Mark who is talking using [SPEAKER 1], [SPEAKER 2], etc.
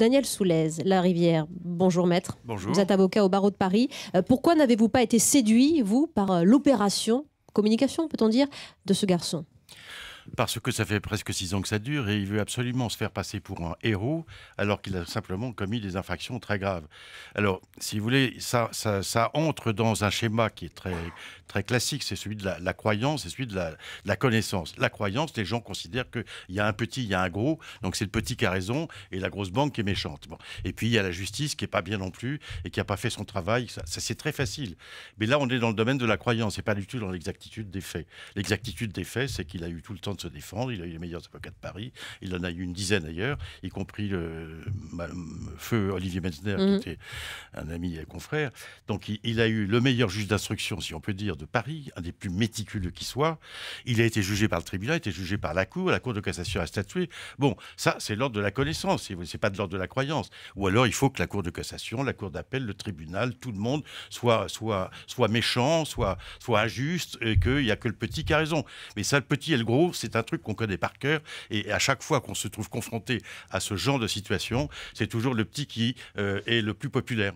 [SPEAKER 1] Daniel Soulez, La Rivière. Bonjour maître. Bonjour. Vous êtes avocat au barreau de Paris. Euh, pourquoi n'avez-vous pas été séduit, vous, par euh, l'opération communication, peut-on dire, de ce garçon
[SPEAKER 2] parce que ça fait presque six ans que ça dure et il veut absolument se faire passer pour un héros alors qu'il a simplement commis des infractions très graves. Alors, si vous voulez, ça, ça, entre dans un schéma qui est très, très classique, c'est celui de la, croyance, et celui de la, connaissance. La croyance, les gens considèrent qu'il y a un petit, il y a un gros, donc c'est le petit qui a raison et la grosse banque qui est méchante. Bon. Et puis il y a la justice qui n'est pas bien non plus et qui n'a pas fait son travail, ça, ça c'est très facile. Mais là, on est dans le domaine de la croyance et pas du tout dans l'exactitude des faits. L'exactitude des faits, c'est qu'il a eu tout le temps de se défendre. Il a eu les meilleurs avocats de Paris. Il en a eu une dizaine ailleurs, y compris le, feu Olivier Metzner, qui mhm. était un ami et un confrère. Donc il, a eu le meilleur juge d'instruction, si on peut dire, de Paris, un des plus méticuleux qui soit. Il a été jugé par le tribunal, il a été jugé par la Cour. La Cour de cassation a statué. Bon, ça, c'est l'ordre de la connaissance, c'est pas de l'ordre de la croyance. Ou alors, il faut que la Cour de cassation, la Cour d'appel, le tribunal, tout le monde soit, soit, soit méchant, soit, soit injuste, et qu'il n'y a que le petit qui a raison. Mais ça, le petit et le gros, c'est un truc qu'on connaît par cœur. Et à chaque fois qu'on se trouve confronté à ce genre de situation,
[SPEAKER 3] c'est toujours le petit qui euh, est le plus populaire.